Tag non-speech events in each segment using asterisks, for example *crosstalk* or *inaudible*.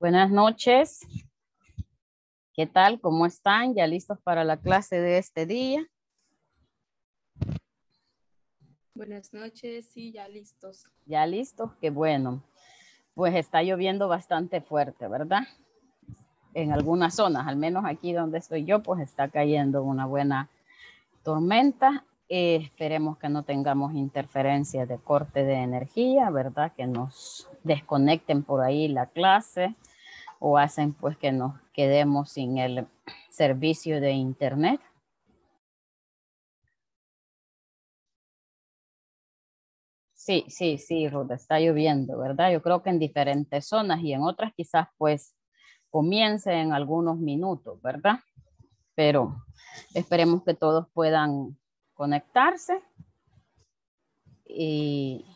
Buenas noches. ¿Qué tal? ¿Cómo están? ¿Ya listos para la clase de este día? Buenas noches, sí, ya listos. Ya listos, qué bueno. Pues está lloviendo bastante fuerte, ¿verdad? En algunas zonas, al menos aquí donde estoy yo, pues está cayendo una buena tormenta. Eh, esperemos que no tengamos interferencias de corte de energía, ¿verdad? Que nos desconecten por ahí la clase o hacen pues que nos quedemos sin el servicio de internet. Sí, sí, sí, Ruth, está lloviendo, ¿verdad? Yo creo que en diferentes zonas y en otras quizás pues comience en algunos minutos, ¿verdad? Pero esperemos que todos puedan conectarse y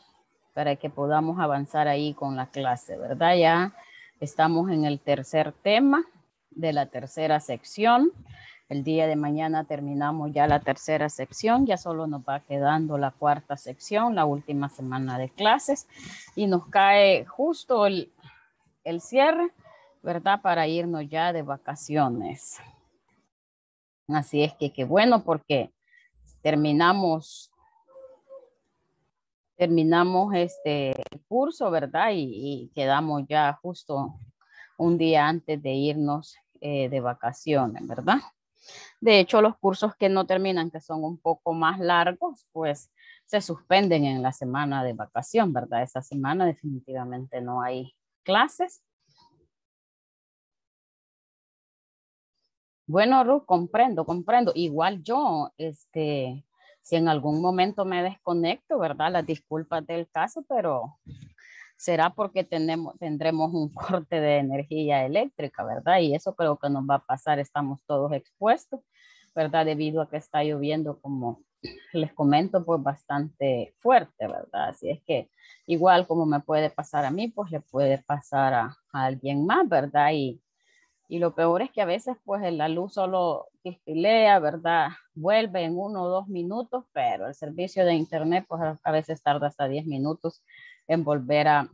para que podamos avanzar ahí con la clase, ¿verdad? Ya Estamos en el tercer tema de la tercera sección. El día de mañana terminamos ya la tercera sección, ya solo nos va quedando la cuarta sección, la última semana de clases y nos cae justo el, el cierre, ¿verdad? Para irnos ya de vacaciones. Así es que qué bueno porque terminamos terminamos este curso, ¿verdad? Y, quedamos ya justo un día antes de irnos eh, de vacaciones, ¿verdad? De hecho, los cursos que no terminan, que son un poco más largos, pues se suspenden en la semana de vacación, ¿verdad? Esa semana definitivamente no hay clases. Bueno, Ruth, comprendo, comprendo. Igual yo, este, si en algún momento me desconecto, ¿verdad? Las disculpas del caso, pero será porque tenemos, tendremos un *laughs* corte de energía eléctrica, ¿verdad? Y eso creo que nos va a pasar, estamos todos expuestos, ¿verdad? Debido a que está lloviendo, como les comento, pues bastante fuerte, ¿verdad? Así es que igual como me puede pasar a mí, pues le puede pasar a, a alguien más, ¿verdad? Y, y lo peor es que a veces pues la luz solo que ¿verdad? Vuelve en uno o dos minutos, pero el servicio de internet pues a veces tarda hasta diez minutos en volver a,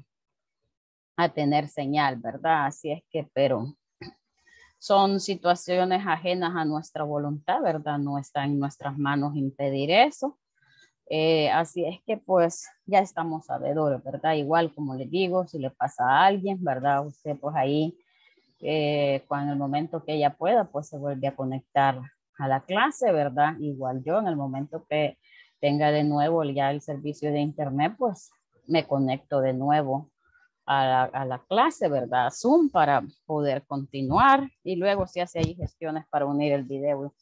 a tener señal, ¿verdad? Así es que, pero son situaciones ajenas a nuestra voluntad, ¿verdad? No está en nuestras manos impedir eso. Eh, así es que pues ya estamos sabedores, ¿verdad? Igual como le digo, si le pasa a alguien, ¿verdad? Usted pues ahí eh, cuando el momento que ella pueda, pues se vuelve a conectar a la clase, ¿verdad? Igual yo en el momento que tenga de nuevo ya el servicio de internet, pues me conecto de nuevo a la, a la clase, ¿verdad? Zoom para poder continuar y luego si hace ahí gestiones para unir el video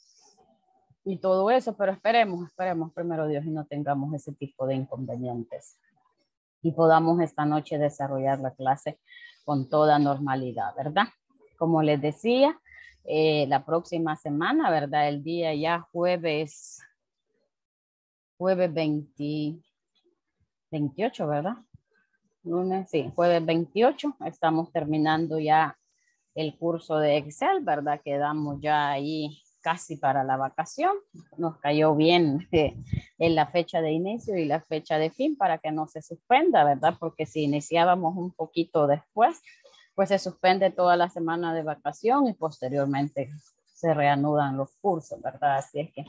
y todo eso, pero esperemos, esperemos primero Dios y no tengamos ese tipo de inconvenientes y podamos esta noche desarrollar la clase con toda normalidad, ¿verdad? como les decía, eh, la próxima semana, ¿verdad? El día ya jueves, jueves 28, ¿verdad? Lunes, sí, jueves 28, estamos terminando ya el curso de Excel, ¿verdad? Quedamos ya ahí casi para la vacación. Nos cayó bien eh, en la fecha de inicio y la fecha de fin para que no se suspenda, ¿verdad? Porque si iniciábamos un poquito después, pues se suspende toda la semana de vacación y posteriormente se reanudan los cursos, ¿verdad? Así es que,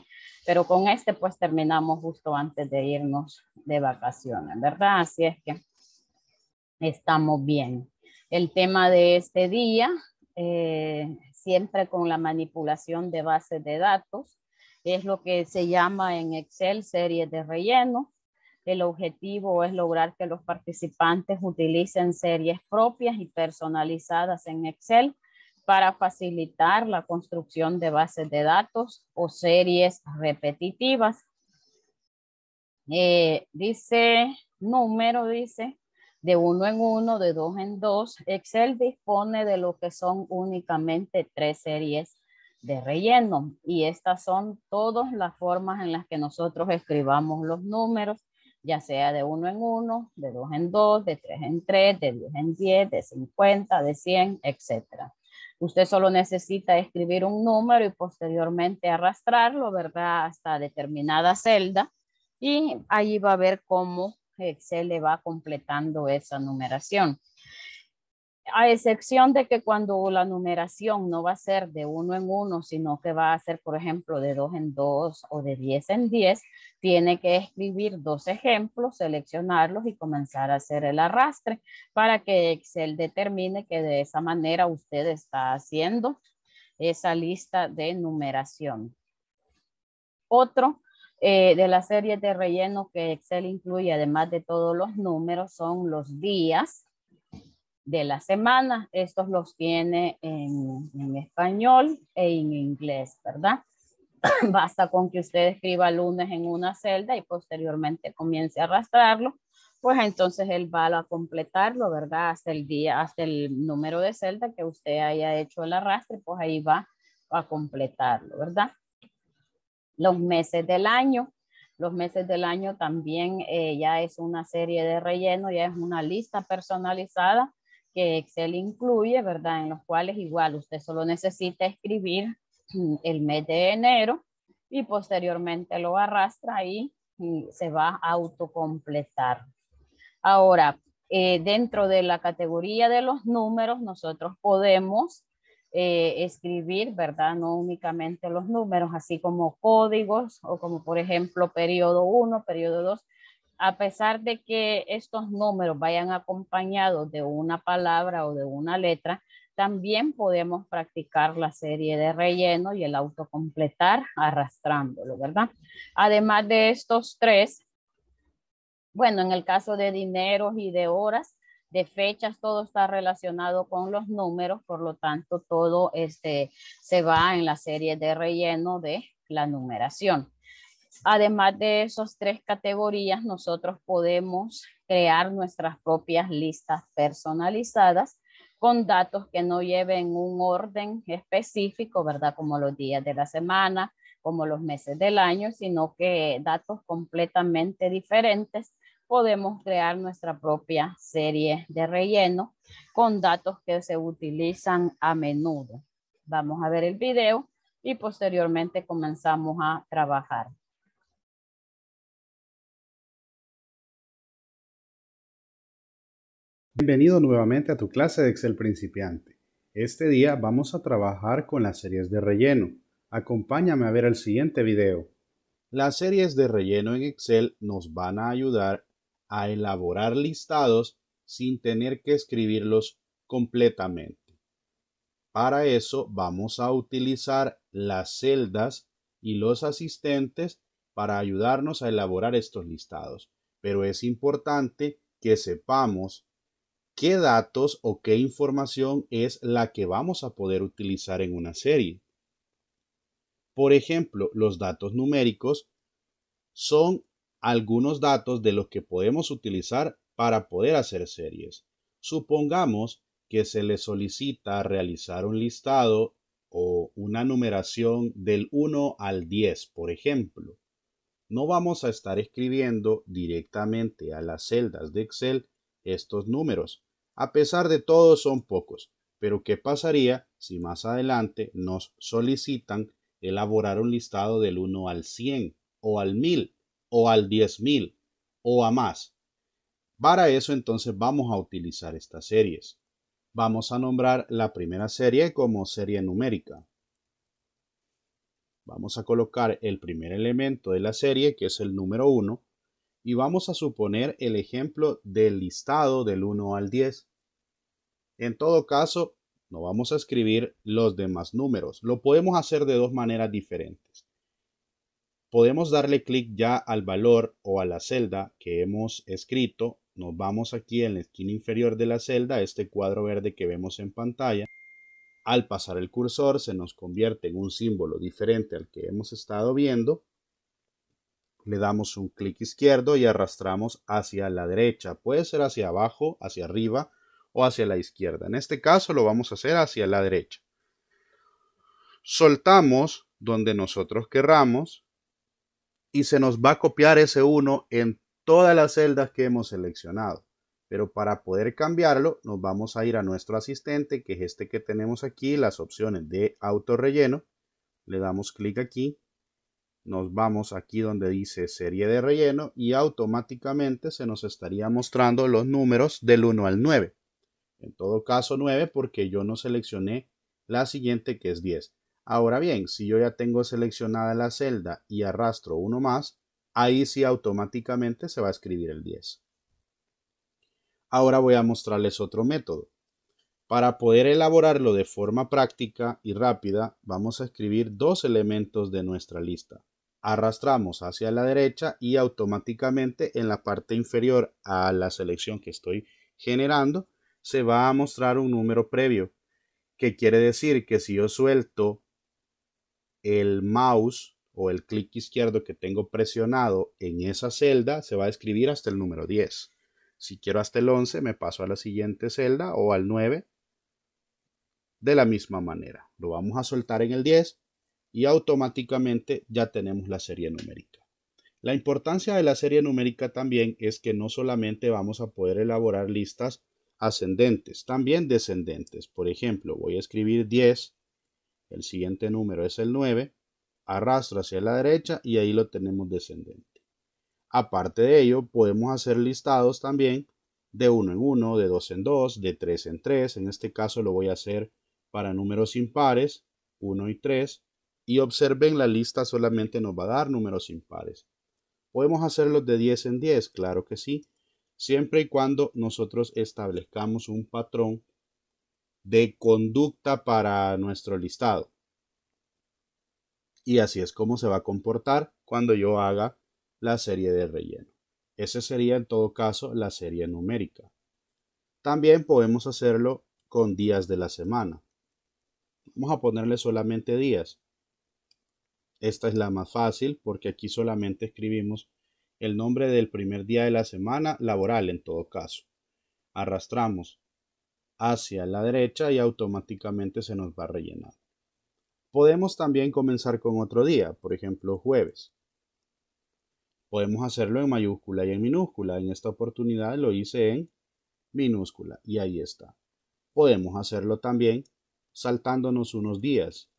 pero con este pues terminamos justo antes de irnos de vacaciones, ¿verdad? Así es que estamos bien. El tema de este día, eh, siempre con la manipulación de bases de datos, es lo que se llama en Excel serie de relleno. El objetivo es lograr que los participantes utilicen series propias y personalizadas en Excel para facilitar la construcción de bases de datos o series repetitivas. Eh, dice número, dice, de uno en uno, de dos en dos. Excel dispone de lo que son únicamente tres series de relleno y estas son todas las formas en las que nosotros escribamos los números ya sea de uno en 1, de dos en dos, de tres en 3, de 10 en 10, de 50, de 100, etc. Usted solo necesita escribir un número y posteriormente arrastrarlo, ¿verdad? Hasta determinada celda y ahí va a ver cómo Excel eh, le va completando esa numeración a excepción de que cuando la numeración no va a ser de uno en uno, sino que va a ser, por ejemplo, de dos en dos o de diez en diez, tiene que escribir dos ejemplos, seleccionarlos y comenzar a hacer el arrastre para que Excel determine que de esa manera usted está haciendo esa lista de numeración. Otro eh, de las serie de relleno que Excel incluye, además de todos los números, son los días de la semana. Estos los tiene en, español e en inglés, ¿verdad? *coughs* Basta con que usted escriba lunes en una celda y posteriormente comience a arrastrarlo, pues entonces él va a completarlo, ¿verdad? Hasta el día, hasta el número de celda que usted haya hecho el arrastre, pues ahí va a completarlo, ¿verdad? Los meses del año, los meses del año también eh, ya es una serie de relleno, ya es una lista personalizada que Excel incluye, ¿verdad? En los cuales igual usted solo necesita escribir mm, el mes de enero y posteriormente lo arrastra y, mm, se va a autocompletar. Ahora, eh, dentro de la categoría de los números, nosotros podemos eh, escribir, ¿verdad? No únicamente los números, así como códigos o como por ejemplo periodo 1, periodo 2, a pesar de que estos números vayan acompañados de una palabra o de una letra, también podemos practicar la serie de relleno y el autocompletar arrastrándolo, ¿verdad? Además de estos tres, bueno, en el caso de dineros y de horas, de fechas, todo está relacionado con los números, por lo tanto, todo este, se va en la serie de relleno de la numeración. Además de esas tres categorías, nosotros podemos crear nuestras propias listas personalizadas con datos que no lleven un orden específico, ¿verdad? Como los días de la semana, como los meses del año, sino que datos completamente diferentes podemos crear nuestra propia serie de relleno con datos que se utilizan a menudo. Vamos a ver el video y posteriormente comenzamos a trabajar. Bienvenido nuevamente a tu clase de Excel principiante. Este día vamos a trabajar con las series de relleno. Acompáñame a ver el siguiente video. Las series de relleno en Excel nos van a ayudar a elaborar listados sin tener que escribirlos completamente. Para eso vamos a utilizar las celdas y los asistentes para ayudarnos a elaborar estos listados. Pero es importante que sepamos qué datos o qué información es la que vamos a poder utilizar en una serie. Por ejemplo, los datos numéricos son algunos datos de los que podemos utilizar para poder hacer series. Supongamos que se le solicita realizar un listado o una numeración del 1 al 10, por ejemplo. No vamos a estar escribiendo directamente a las celdas de Excel estos números, a pesar de todo son pocos, pero ¿qué pasaría si más adelante nos solicitan elaborar un listado del 1 al 100 o al 1000 o al 10000 o a más? Para eso entonces vamos a utilizar estas series. Vamos a nombrar la primera serie como serie numérica. Vamos a colocar el primer elemento de la serie que es el número 1 y vamos a suponer el ejemplo del listado del 1 al 10. En todo caso, no vamos a escribir los demás números. Lo podemos hacer de dos maneras diferentes. Podemos darle clic ya al valor o a la celda que hemos escrito. Nos vamos aquí en la esquina inferior de la celda, este cuadro verde que vemos en pantalla. Al pasar el cursor se nos convierte en un símbolo diferente al que hemos estado viendo le damos un clic izquierdo y arrastramos hacia la derecha. Puede ser hacia abajo, hacia arriba o hacia la izquierda. En este caso lo vamos a hacer hacia la derecha. Soltamos donde nosotros querramos y se nos va a copiar ese 1 en todas las celdas que hemos seleccionado. Pero para poder cambiarlo nos vamos a ir a nuestro asistente que es este que tenemos aquí, las opciones de autorrelleno. Le damos clic aquí nos vamos aquí donde dice serie de relleno y automáticamente se nos estaría mostrando los números del 1 al 9. En todo caso 9 porque yo no seleccioné la siguiente que es 10. Ahora bien, si yo ya tengo seleccionada la celda y arrastro uno más, ahí sí automáticamente se va a escribir el 10. Ahora voy a mostrarles otro método. Para poder elaborarlo de forma práctica y rápida, vamos a escribir dos elementos de nuestra lista arrastramos hacia la derecha y automáticamente en la parte inferior a la selección que estoy generando se va a mostrar un número previo que quiere decir que si yo suelto el mouse o el clic izquierdo que tengo presionado en esa celda se va a escribir hasta el número 10 si quiero hasta el 11 me paso a la siguiente celda o al 9 de la misma manera lo vamos a soltar en el 10 y automáticamente ya tenemos la serie numérica. La importancia de la serie numérica también es que no solamente vamos a poder elaborar listas ascendentes, también descendentes. Por ejemplo, voy a escribir 10, el siguiente número es el 9, arrastro hacia la derecha y ahí lo tenemos descendente. Aparte de ello, podemos hacer listados también de 1 en 1, de 2 en 2, de 3 en 3. En este caso lo voy a hacer para números impares, 1 y 3, y observen, la lista solamente nos va a dar números impares. ¿Podemos hacerlos de 10 en 10? Claro que sí, siempre y cuando nosotros establezcamos un patrón de conducta para nuestro listado. Y así es como se va a comportar cuando yo haga la serie de relleno. Ese sería en todo caso la serie numérica. También podemos hacerlo con días de la semana. Vamos a ponerle solamente días. Esta es la más fácil porque aquí solamente escribimos el nombre del primer día de la semana laboral en todo caso. Arrastramos hacia la derecha y automáticamente se nos va a rellenar. Podemos también comenzar con otro día, por ejemplo jueves. Podemos hacerlo en mayúscula y en minúscula. En esta oportunidad lo hice en minúscula y ahí está. Podemos hacerlo también saltándonos unos días.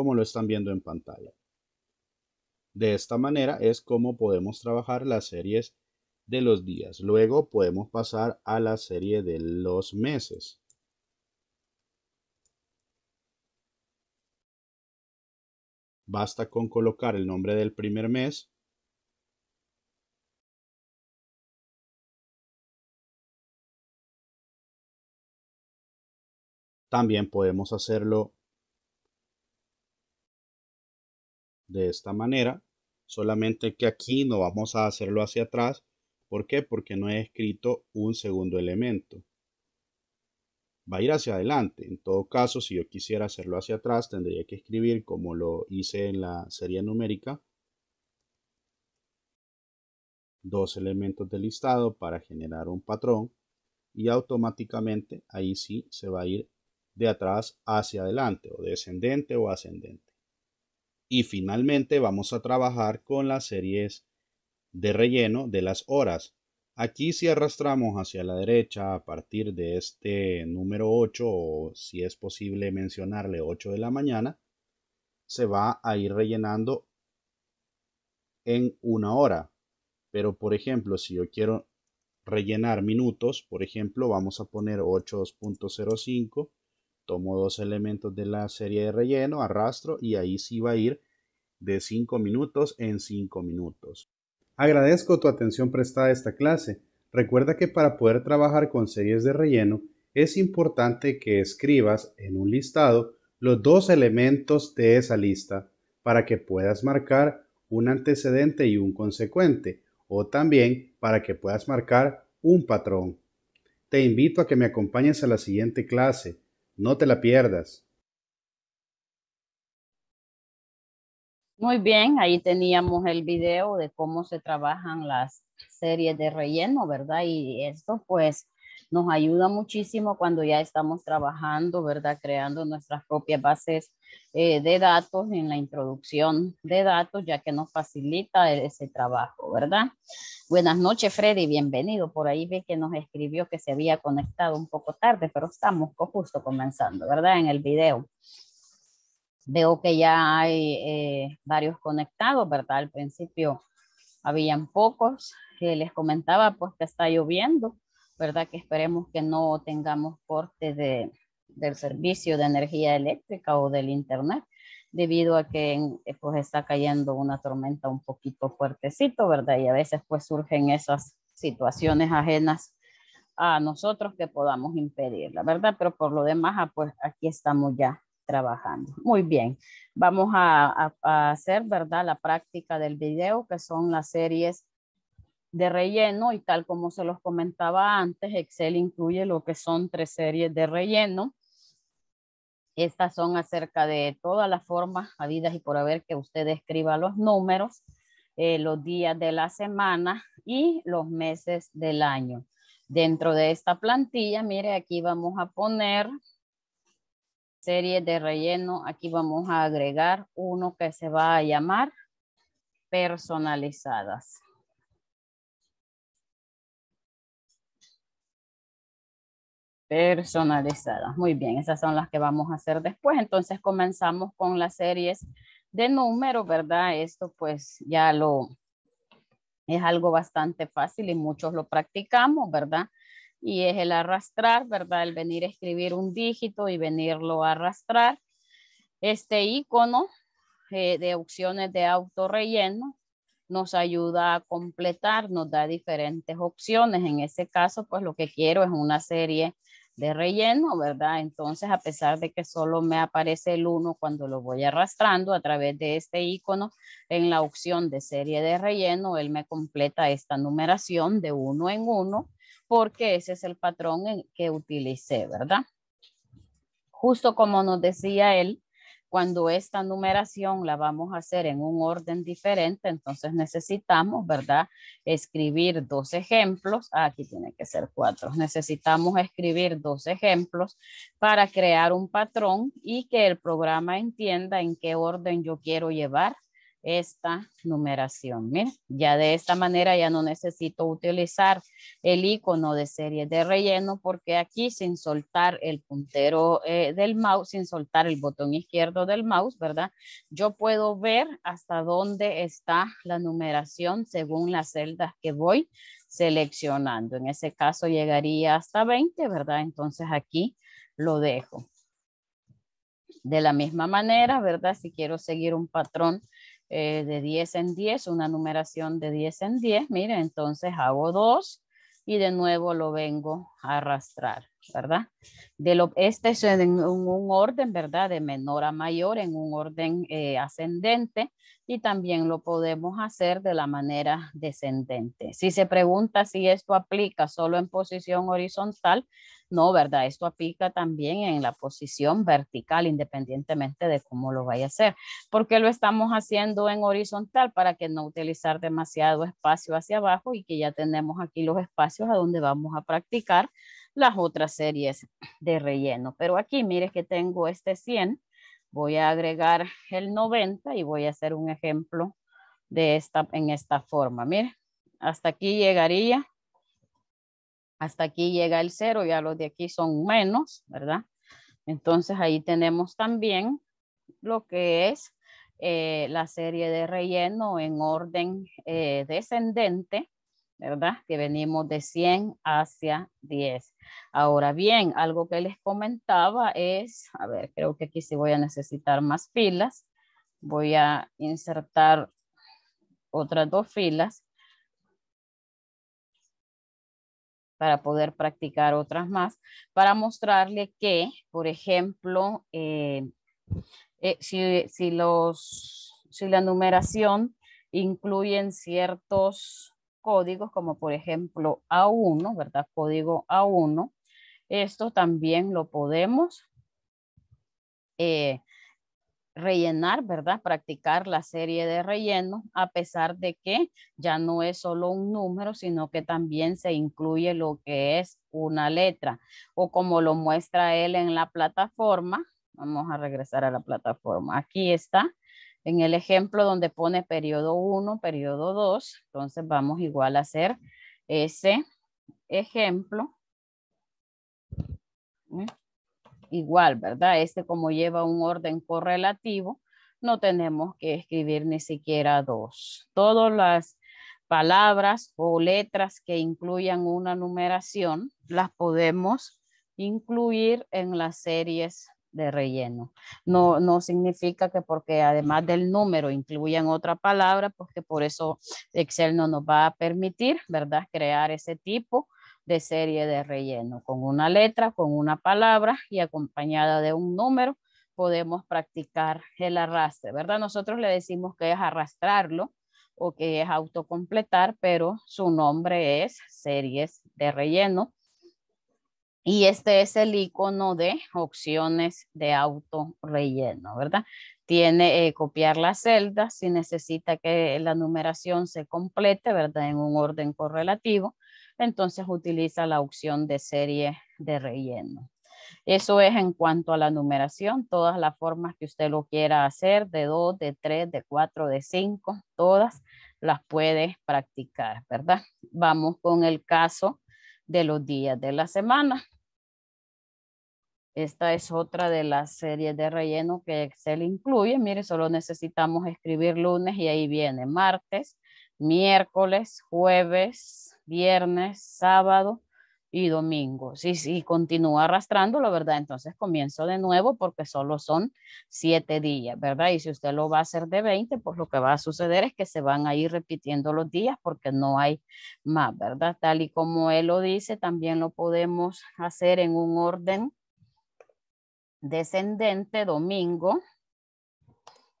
como lo están viendo en pantalla. De esta manera es como podemos trabajar las series de los días. Luego podemos pasar a la serie de los meses. Basta con colocar el nombre del primer mes También podemos hacerlo de esta manera, solamente que aquí no vamos a hacerlo hacia atrás. ¿Por qué? Porque no he escrito un segundo elemento. Va a ir hacia adelante. En todo caso, si yo quisiera hacerlo hacia atrás, tendría que escribir como lo hice en la serie numérica. Dos elementos de listado para generar un patrón. Y automáticamente ahí sí se va a ir de atrás hacia adelante o descendente o ascendente. Y finalmente vamos a trabajar con las series de relleno de las horas. Aquí si arrastramos hacia la derecha a partir de este número 8 o si es posible mencionarle 8 de la mañana, se va a ir rellenando en una hora. Pero por ejemplo, si yo quiero rellenar minutos, por ejemplo, vamos a poner 8.05 tomo dos elementos de la serie de relleno, arrastro y ahí sí va a ir de 5 minutos en 5 minutos. Agradezco tu atención prestada a esta clase. Recuerda que para poder trabajar con series de relleno es importante que escribas en un listado los dos elementos de esa lista para que puedas marcar un antecedente y un consecuente o también para que puedas marcar un patrón. Te invito a que me acompañes a la siguiente clase no te la pierdas. Muy bien, ahí teníamos el video de cómo se trabajan las series de relleno, ¿verdad? Y esto pues nos ayuda muchísimo cuando ya estamos trabajando, ¿verdad? Creando nuestras propias bases eh, de datos en la introducción de datos, ya que nos facilita e-, ese trabajo, ¿verdad? Buenas noches, Freddy, bienvenido. Por ahí ve que nos escribió que se había conectado un poco tarde, pero estamos justo comenzando, ¿verdad? En el video. Veo que ya hay eh, varios conectados, ¿verdad? Al principio habían pocos. que eh, les comentaba pues que está lloviendo ¿verdad? Que esperemos que no tengamos corte de, del servicio de energía eléctrica o del internet, debido a que eh, pues está cayendo una tormenta un poquito fuertecito, ¿verdad? Y a veces pues surgen esas situaciones ajenas a nosotros que podamos impedir, la verdad, pero por lo demás, ah, pues aquí estamos ya trabajando. Muy bien, vamos a, a hacer, ¿verdad? La práctica del video, que son las series de relleno y tal como se los comentaba antes, Excel incluye lo que son tres series de relleno. Estas son acerca de todas las formas habidas y por haber que usted escriba los números, eh, los días de la semana y los meses del año. Dentro de esta plantilla, mire, aquí vamos a poner series de relleno. Aquí vamos a agregar uno que se va a llamar personalizadas. personalizadas. Muy bien, esas son las que vamos a hacer después. Entonces comenzamos con las series de números, ¿verdad? Esto pues ya lo es algo bastante fácil y muchos lo practicamos, ¿verdad? Y es el arrastrar, ¿verdad? El venir a escribir un dígito y venirlo a arrastrar. Este icono eh, de opciones de autorrelleno nos ayuda a completar, nos da diferentes opciones. En ese caso, pues lo que quiero es una serie de relleno, ¿verdad? Entonces, a pesar de que solo me aparece el 1 cuando lo voy arrastrando a través de este icono, en la opción de serie de relleno, él me completa esta numeración de 1 en 1, porque ese es el patrón que utilicé, ¿verdad? Justo como nos decía él, cuando esta numeración la vamos a hacer en un orden diferente, entonces necesitamos, ¿verdad? Escribir dos ejemplos. Ah, aquí tiene que ser cuatro. Necesitamos escribir dos ejemplos para crear un patrón y que el programa entienda en qué orden yo quiero llevar esta numeración. ya de esta manera ya no necesito utilizar el icono de serie de relleno porque aquí sin soltar el puntero eh, del mouse, sin soltar el botón izquierdo del mouse, ¿verdad? Yo puedo ver hasta dónde está la numeración según las celdas que voy seleccionando. En ese caso llegaría hasta 20, ¿verdad? Entonces aquí lo dejo. De la misma manera, ¿verdad? Si quiero seguir un patrón eh, de 10 en 10, una numeración de 10 en 10, miren, entonces hago 2 y de nuevo lo vengo a arrastrar. ¿verdad? De lo, este es en un, orden, ¿verdad? De menor a mayor, en un orden eh, ascendente y también lo podemos hacer de la manera descendente. Si se pregunta si esto aplica solo en posición horizontal, no, ¿verdad? Esto aplica también en la posición vertical, independientemente de cómo lo vaya a hacer. porque lo estamos haciendo en horizontal? Para que no utilizar demasiado espacio hacia abajo y que ya tenemos aquí los espacios a donde vamos a practicar las otras series de relleno. Pero aquí, mire que tengo este 100, voy a agregar el 90 y voy a hacer un ejemplo de esta, en esta forma. Mire, hasta aquí llegaría, hasta aquí llega el 0, ya los de aquí son menos, ¿verdad? Entonces ahí tenemos también lo que es eh, la serie de relleno en orden eh, descendente ¿verdad? Que venimos de 100 hacia 10. Ahora bien, algo que les comentaba es, a ver, creo que aquí sí voy a necesitar más filas. Voy a insertar otras dos filas para poder practicar otras más, para mostrarle que, por ejemplo, eh, eh, si, si, los, si la numeración incluyen ciertos códigos, como por ejemplo A1, ¿verdad? Código A1. Esto también lo podemos eh, rellenar, ¿verdad? Practicar la serie de relleno, a pesar de que ya no es solo un número, sino que también se incluye lo que es una letra. O como lo muestra él en la plataforma, vamos a regresar a la plataforma. Aquí está. En el ejemplo donde pone periodo 1, periodo 2, entonces vamos igual a hacer ese ejemplo. ¿eh? Igual, ¿verdad? Este como lleva un orden correlativo, no tenemos que escribir ni siquiera dos. Todas las palabras o letras que incluyan una numeración las podemos incluir en las series de relleno. No, no significa que porque además del número incluyan otra palabra, porque pues por eso Excel no nos va a permitir, ¿verdad? Crear ese tipo de serie de relleno con una letra, con una palabra y acompañada de un número podemos practicar el arrastre, ¿verdad? Nosotros le decimos que es arrastrarlo o que es autocompletar, pero su nombre es series de relleno y este es el icono de opciones de auto relleno, ¿verdad? Tiene eh, copiar la celda. si necesita que la numeración se complete, ¿verdad? En un orden correlativo. Entonces utiliza la opción de serie de relleno. Eso es en cuanto a la numeración, todas las formas que usted lo quiera hacer, de 2, de 3, de 4, de 5, todas las puede practicar, ¿verdad? Vamos con el caso de los días de la semana. Esta es otra de las series de relleno que Excel incluye. Mire, solo necesitamos escribir lunes y ahí viene martes, miércoles, jueves, viernes, sábado, y domingo. sí, sí, continúa arrastrando, la verdad, entonces comienzo de nuevo porque solo son siete días, ¿verdad? Y si usted lo va a hacer de 20, pues lo que va a suceder es que se van a ir repitiendo los días porque no hay más, ¿verdad? Tal y como él lo dice, también lo podemos hacer en un orden descendente, domingo,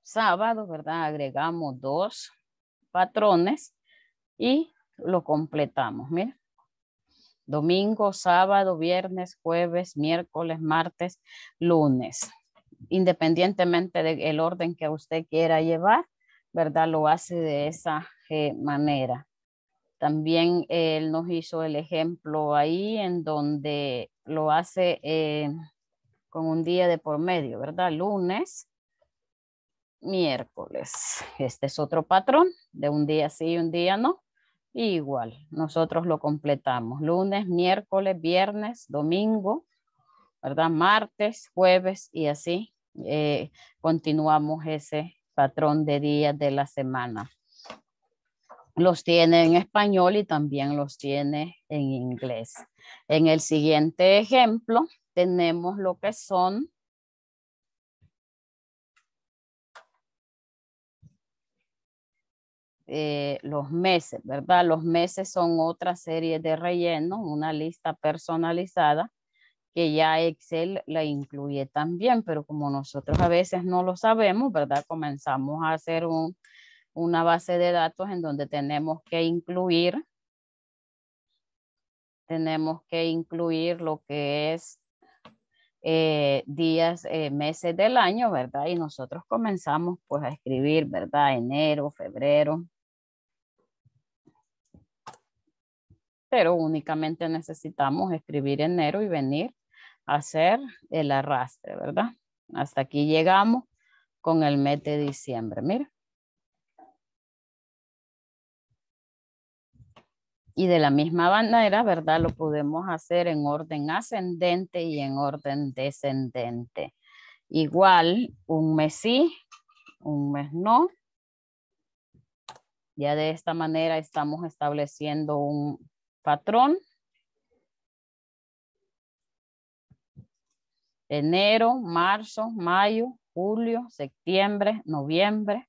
sábado, ¿verdad? Agregamos dos patrones y lo completamos, mira domingo, sábado, viernes, jueves, miércoles, martes, lunes. Independientemente del orden que usted quiera llevar, ¿verdad? Lo hace de esa eh, manera. También eh, él nos hizo el ejemplo ahí en donde lo hace eh, con un día de por medio, ¿verdad? Lunes, miércoles. Este es otro patrón de un día sí y un día no. Igual, nosotros lo completamos. Lunes, miércoles, viernes, domingo, ¿verdad? Martes, jueves y así eh, continuamos ese patrón de días de la semana. Los tiene en español y también los tiene en inglés. En el siguiente ejemplo tenemos lo que son Eh, los meses, ¿verdad? Los meses son otra serie de relleno, una lista personalizada que ya Excel la incluye también, pero como nosotros a veces no lo sabemos, ¿verdad? Comenzamos a hacer una base de datos en donde tenemos que incluir, tenemos que incluir lo que es eh, días, eh, meses del año, ¿verdad? Y nosotros comenzamos pues a escribir, ¿verdad? Enero, febrero, pero únicamente necesitamos escribir enero y venir a hacer el arrastre, ¿verdad? Hasta aquí llegamos con el mes de diciembre, mira. Y de la misma manera, ¿verdad? Lo podemos hacer en orden ascendente y en orden descendente. Igual, un mes sí, un mes no. Ya de esta manera estamos estableciendo un patrón. Enero, marzo, mayo, julio, septiembre, noviembre.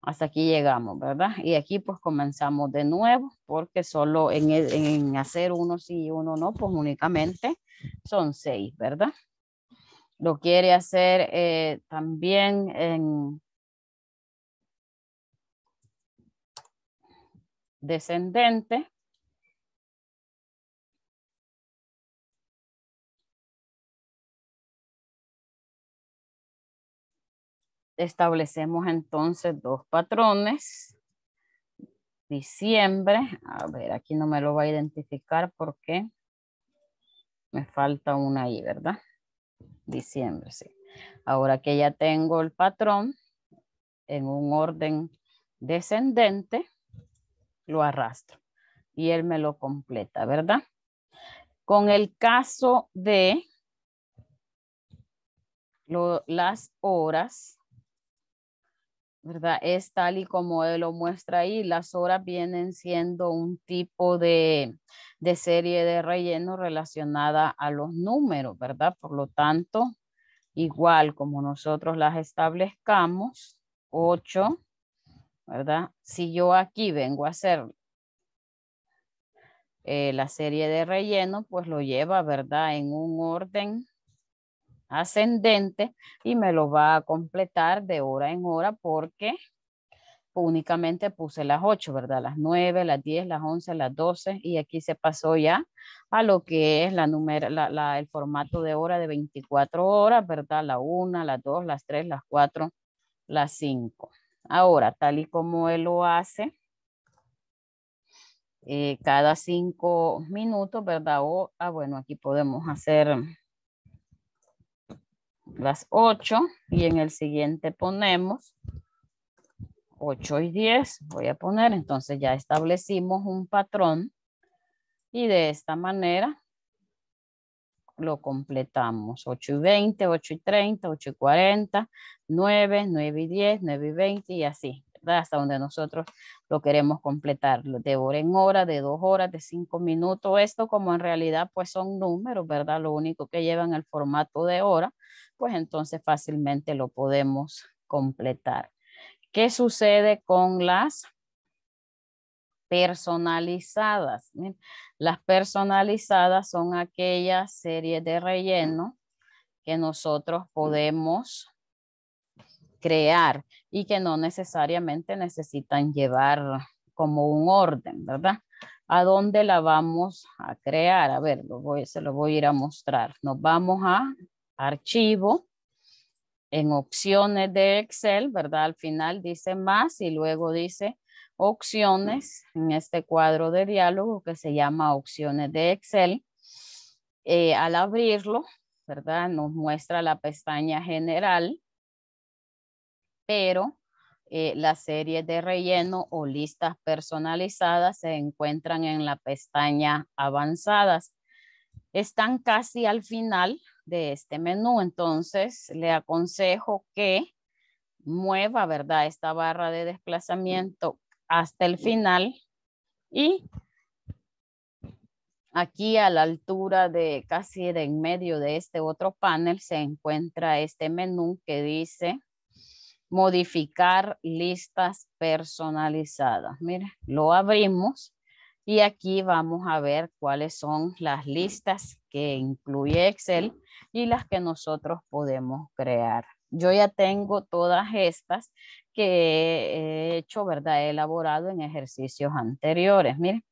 Hasta aquí llegamos, ¿verdad? Y aquí pues comenzamos de nuevo porque solo en, hacer uno sí y uno no, pues únicamente son seis, ¿verdad? Lo quiere hacer eh, también en, descendente, establecemos entonces dos patrones. Diciembre, a ver, aquí no me lo va a identificar porque me falta una ahí, ¿verdad? Diciembre, sí. Ahora que ya tengo el patrón en un orden descendente, lo arrastro y él me lo completa, ¿verdad? Con el caso de las horas, ¿verdad? Es tal y como él lo muestra ahí, las horas vienen siendo un tipo de, serie de relleno relacionada a los números, ¿verdad? Por lo tanto, igual como nosotros las establezcamos, 8, ¿verdad? Si yo aquí vengo a hacer eh, la serie de relleno, pues lo lleva, ¿verdad? En un orden ascendente y me lo va a completar de hora en hora porque únicamente puse las 8, ¿verdad? Las 9, las 10, las 11, las 12 y aquí se pasó ya a lo que es la, el formato de hora de 24 horas, ¿verdad? La 1, las 2, las 3, las 4, las 5. Ahora, tal y como él lo hace, eh, cada 5 minutos, ¿verdad? O, ah, bueno, aquí podemos hacer las 8 y en el siguiente ponemos 8 y 10. Voy a poner, entonces ya establecimos un patrón y de esta manera lo completamos. 8 y 20, 8 y 30, 8 y 40, 9, 9 y 10, 9 y 20 y así, ¿verdad? Hasta donde nosotros lo queremos completar. De hora en hora, de 2 horas, de 5 minutos. Esto como en realidad pues son números, ¿verdad? Lo único que llevan el formato de hora, pues entonces fácilmente lo podemos completar. ¿Qué sucede con las personalizadas? Las personalizadas son aquellas series de relleno que nosotros podemos crear y que no necesariamente necesitan llevar como un orden, ¿verdad? ¿A dónde la vamos a crear? A ver, lo voy, se lo voy a ir a mostrar. Nos vamos a archivo, en opciones de Excel, ¿verdad? Al final dice más y luego dice opciones en este cuadro de diálogo que se llama opciones de Excel. Eh, al abrirlo, ¿verdad? Nos muestra la pestaña general, pero eh, las series de relleno o listas personalizadas se encuentran en la pestaña avanzadas. Están casi al final, de este menú. Entonces, le aconsejo que mueva, ¿verdad? Esta barra de desplazamiento hasta el final y aquí a la altura de casi en medio de este otro panel se encuentra este menú que dice modificar listas personalizadas. Mire, lo abrimos y aquí vamos a ver cuáles son las listas que incluye Excel y las que nosotros podemos crear. Yo ya tengo todas estas que he hecho, ¿verdad? He elaborado en ejercicios anteriores. mire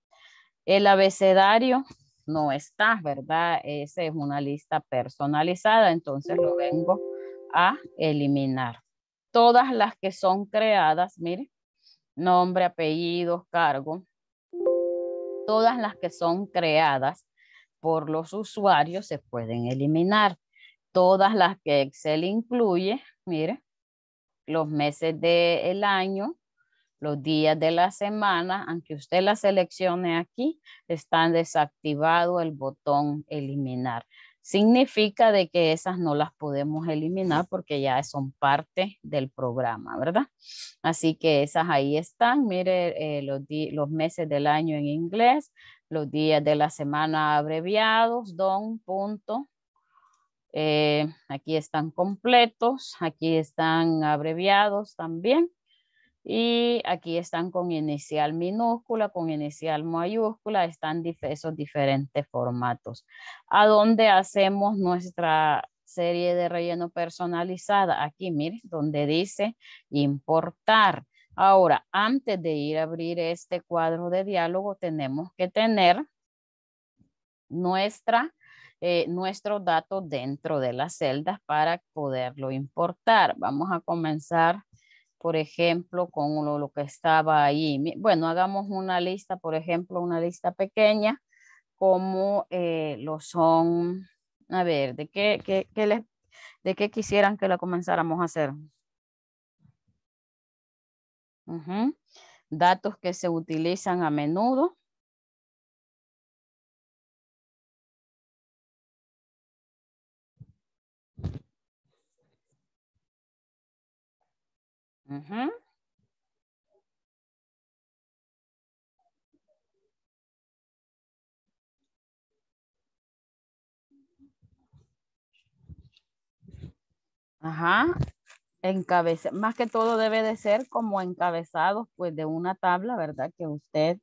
el abecedario no está, ¿verdad? Esa es una lista personalizada, entonces lo vengo a eliminar. Todas las que son creadas, mire nombre, apellido, cargo, todas las que son creadas por los usuarios se pueden eliminar. Todas las que Excel incluye, mire, los meses del año, los días de la semana, aunque usted las seleccione aquí, está desactivado el botón eliminar significa de que esas no las podemos eliminar porque ya son parte del programa, ¿verdad? Así que esas ahí están, mire eh, los, los meses del año en inglés, los días de la semana abreviados, don, punto. Eh, aquí están completos, aquí están abreviados también. Y aquí están con inicial minúscula, con inicial mayúscula, están esos diferentes formatos. A dónde hacemos nuestra serie de relleno personalizada. Aquí, mire, donde dice importar. Ahora, antes de ir a abrir este cuadro de diálogo, tenemos que tener nuestra, eh, dato dentro de las celdas para poderlo importar. Vamos a comenzar por ejemplo, con lo, que estaba ahí. Bueno, hagamos una lista, por ejemplo, una lista pequeña, como eh, lo son, a ver, ¿de qué, ¿de qué quisieran que la comenzáramos a hacer? Datos que se utilizan a menudo. Ajá. más que todo debe de ser como encabezados pues de una tabla, ¿verdad? Que usted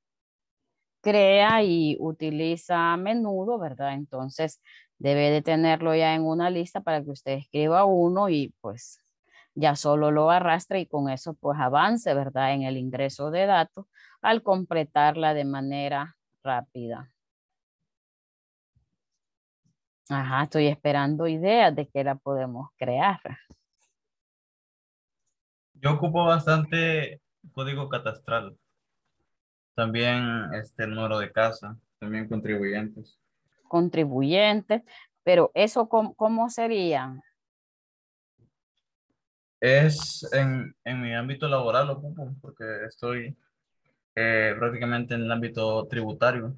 crea y utiliza a menudo, ¿verdad? Entonces debe de tenerlo ya en una lista para que usted escriba uno y pues ya solo lo arrastra y con eso pues avance, ¿verdad? En el ingreso de datos al completarla de manera rápida. Ajá, estoy esperando ideas de qué la podemos crear. Yo ocupo bastante código catastral. También este el número de casa, también contribuyentes. Contribuyentes, pero eso cómo, cómo sería? es en, mi ámbito laboral, ocupo, porque estoy eh, prácticamente en el ámbito tributario.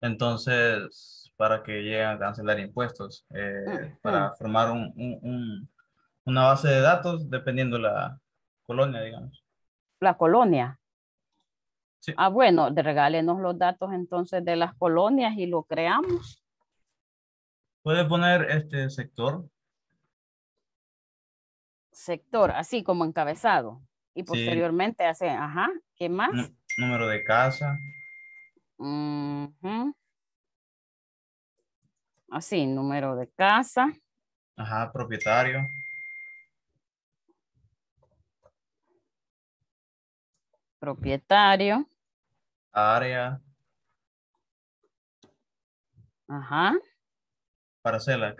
Entonces, para que lleguen a cancelar impuestos, eh, ah, para ah. formar una base de datos dependiendo la colonia, digamos. La colonia. Sí. Ah, bueno, regálenos los datos entonces de las colonias y lo creamos. Puede poner este sector, sector, así como encabezado. Y posteriormente hace, ajá, ¿qué más? número de casa. Así, número de casa. Ajá, propietario. Propietario. Área. Ajá. Parcela.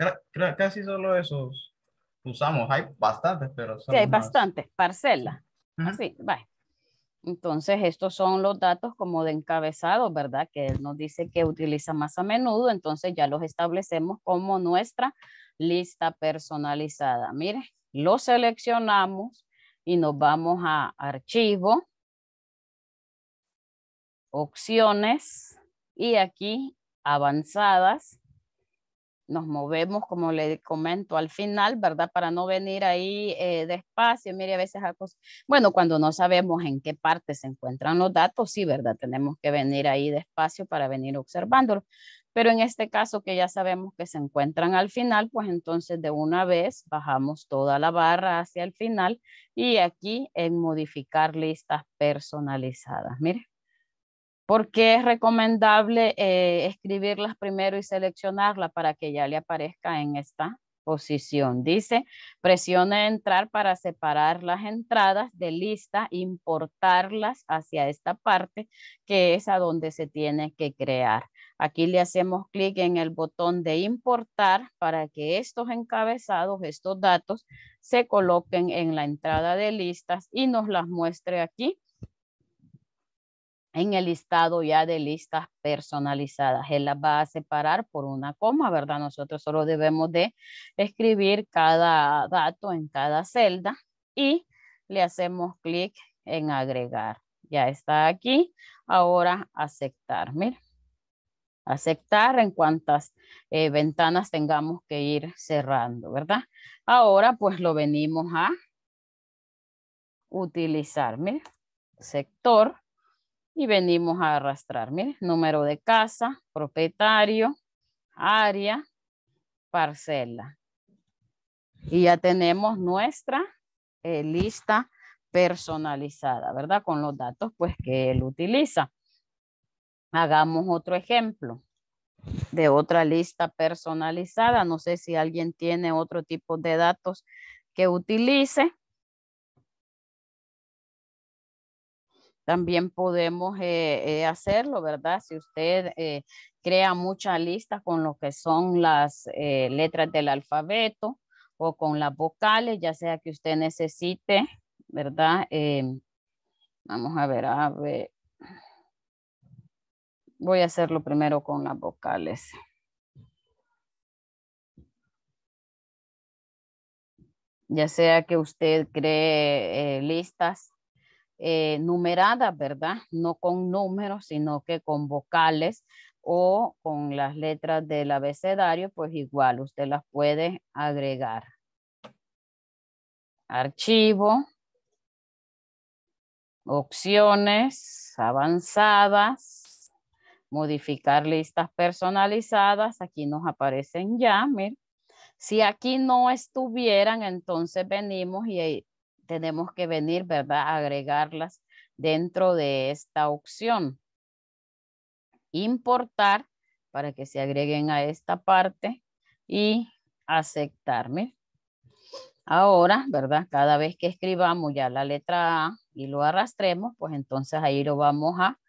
casi solo esos usamos. Hay bastantes, pero Sí, hay bastantes, parcelas. Así, Entonces, estos son los datos como de encabezado, ¿verdad? Que nos dice que utiliza más a menudo, entonces ya los establecemos como nuestra lista personalizada. Mire, lo seleccionamos y nos vamos a archivo, opciones y aquí avanzadas nos movemos, como le comento al final, ¿verdad? Para no venir ahí eh, despacio, mire, a veces Bueno, cuando no sabemos en qué parte se encuentran los datos, sí, ¿verdad? Tenemos que venir ahí despacio para venir observándolo Pero en este caso que ya sabemos que se encuentran al final, pues entonces de una vez bajamos toda la barra hacia el final y aquí en modificar listas personalizadas. Mire. ¿Por qué es recomendable eh, escribirlas primero y seleccionarla para que ya le aparezca en esta posición? Dice, presione entrar para separar las entradas de lista, importarlas hacia esta parte que es a donde se tiene que crear. Aquí le hacemos clic en el botón de importar para que estos encabezados, estos datos, se coloquen en la entrada de listas y nos las muestre aquí en el listado ya de listas personalizadas. Él las va a separar por una coma, ¿verdad? Nosotros solo debemos de escribir cada dato en cada celda y le hacemos clic en agregar. Ya está aquí. Ahora aceptar. Mira. Aceptar en cuantas eh, ventanas tengamos que ir cerrando, ¿verdad? Ahora pues lo venimos a utilizar. Mira. Sector y venimos a arrastrar. Miren, número de casa, propietario, área, parcela. Y ya tenemos nuestra eh, lista personalizada, ¿verdad? Con los datos pues que él utiliza. Hagamos otro ejemplo de otra lista personalizada. No sé si alguien tiene otro tipo de datos que utilice. también podemos eh, eh, hacerlo, ¿verdad? Si usted eh, crea muchas listas con lo que son las letras del alfabeto o con las vocales, ya sea que usted necesite, ¿verdad? Em, vamos a ver, a ver, voy a hacerlo primero con las vocales. Ya sea que usted cree listas eh, numeradas, ¿verdad? No con números, sino que con vocales o con las letras del abecedario, pues igual usted las puede agregar. Archivo, opciones avanzadas, modificar listas personalizadas, aquí nos aparecen ya, Miren, Si aquí no estuvieran, entonces venimos y tenemos que venir, ¿verdad? Agregarlas dentro de esta opción. Importar para que se agreguen a esta parte y aceptarme. Ahora, ¿verdad? Cada vez que escribamos ya la letra A y lo arrastremos, pues entonces ahí lo vamos a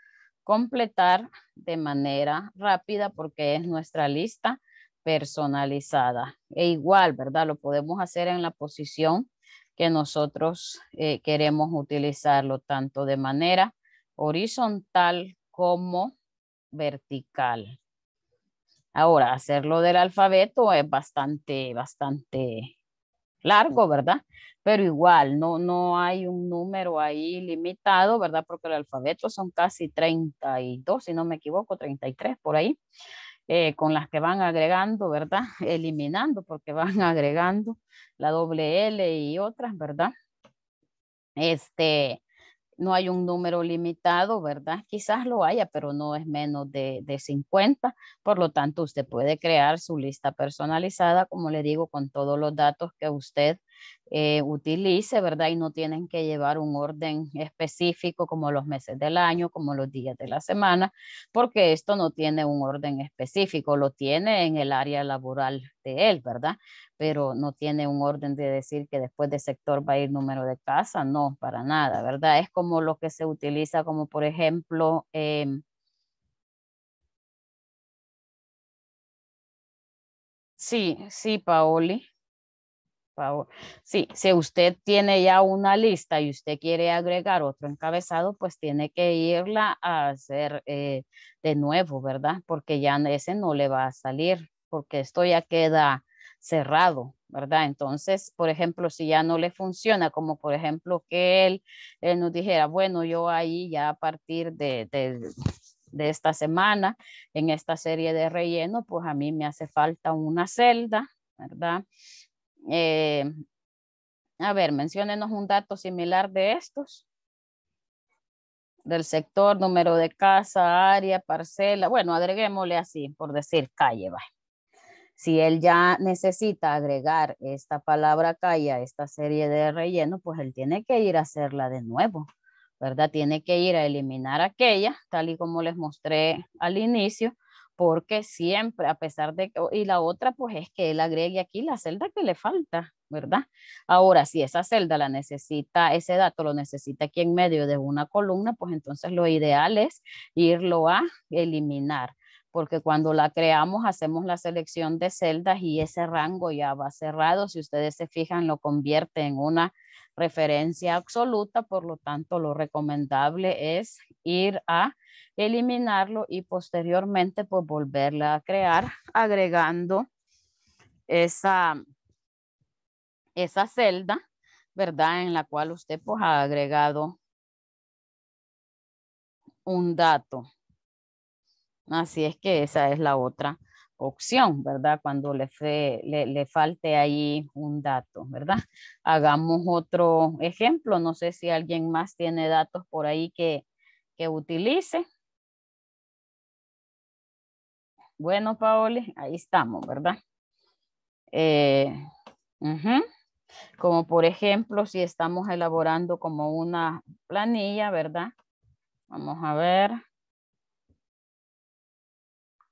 completar de manera rápida porque es nuestra lista personalizada. E igual, ¿verdad? Lo podemos hacer en la posición que nosotros eh, queremos utilizarlo tanto de manera horizontal como vertical. Ahora, hacerlo del alfabeto es bastante, bastante largo, ¿verdad? Pero igual, no, no hay un número ahí limitado, ¿verdad? Porque el alfabeto son casi 32, si no me equivoco, 33 por ahí. Eh, con las que van agregando, ¿verdad? *laughs* Eliminando porque van *laughs* agregando la doble L y otras, ¿verdad? Este, no hay un número limitado, ¿verdad? Quizás lo haya, pero no es menos de, de, 50. Por lo tanto, usted puede crear su lista personalizada, como le digo, con todos los datos que usted eh, utilice, ¿verdad? Y no tienen que llevar un orden específico como los meses del año, como los días de la semana, porque esto no tiene un orden específico, lo tiene en el área laboral de él, ¿verdad? Pero no tiene un orden de decir que después de sector va a ir número de casa, no, para nada, ¿verdad? Es como lo que se utiliza como, por ejemplo, em, Sí, sí, Paoli favor. Sí, si usted tiene ya una lista y usted quiere agregar otro encabezado, pues tiene que irla a hacer eh, de nuevo, ¿verdad? Porque ya ese no le va a salir, porque esto ya queda cerrado, ¿verdad? Entonces, por ejemplo, si ya no le funciona, como por ejemplo que él, nos dijera, bueno, yo ahí ya a partir de de esta semana en esta serie de relleno, pues a mí me hace falta una celda, ¿verdad? Eh, a ver, menciónenos un dato similar de estos. Del sector, número de casa, área, parcela. Bueno, agreguémosle así, por decir calle, va. Si él ya necesita agregar esta palabra calle a esta serie de relleno, pues él tiene que ir a hacerla de nuevo, ¿verdad? Tiene que ir a eliminar aquella, tal y como les mostré al inicio, porque siempre, a pesar de que, y la otra, pues es que él agregue aquí la celda que le falta, ¿verdad? Ahora, si esa celda la necesita, ese dato lo necesita aquí en medio de una columna, pues entonces lo ideal es irlo a eliminar, porque cuando la creamos hacemos la selección de celdas y ese rango ya va cerrado, si ustedes se fijan, lo convierte en una referencia absoluta, por lo tanto lo recomendable es ir a eliminarlo y posteriormente pues volverla a crear agregando esa, esa celda, ¿verdad? En la cual usted pues ha agregado un dato. Así es que esa es la otra opción, ¿verdad? Cuando le, falte ahí un dato, ¿verdad? *laughs* Hagamos otro ejemplo, no sé si alguien más tiene datos por ahí que, que utilice. Bueno, Paoli, ahí estamos, ¿verdad? Eh, como por ejemplo, si estamos elaborando como una planilla, ¿verdad? Vamos a ver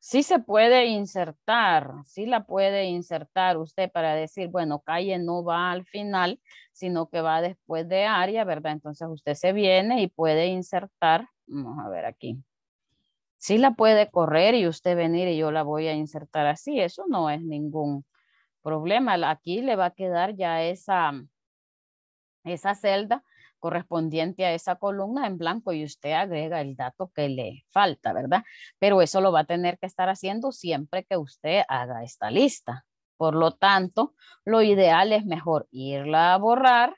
sí se puede insertar, sí la puede insertar usted para decir, bueno, calle no va al final, sino que va después de área, ¿verdad? Entonces usted se viene y puede insertar, vamos a ver aquí. Sí la puede correr y usted venir y yo la voy a insertar así, eso no es ningún problema. Aquí le va a quedar ya esa, esa celda correspondiente a esa columna en blanco y usted agrega el dato que le falta, ¿verdad? Pero eso lo va a tener que estar haciendo siempre que usted haga esta lista. Por lo tanto, lo ideal es mejor irla a borrar,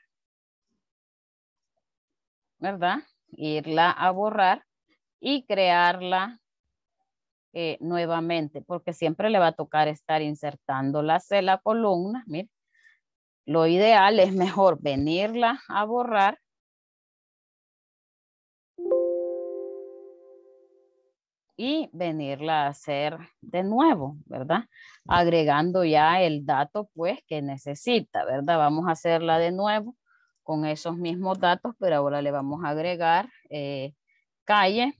¿verdad? Irla a borrar y crearla eh, nuevamente, porque siempre le va a tocar estar insertando la, la columna, Lo ideal es mejor venirla a borrar y venirla a hacer de nuevo, ¿verdad? Agregando ya el dato pues que necesita, ¿verdad? Vamos a hacerla de nuevo con esos mismos datos, pero ahora le vamos a agregar eh, calle.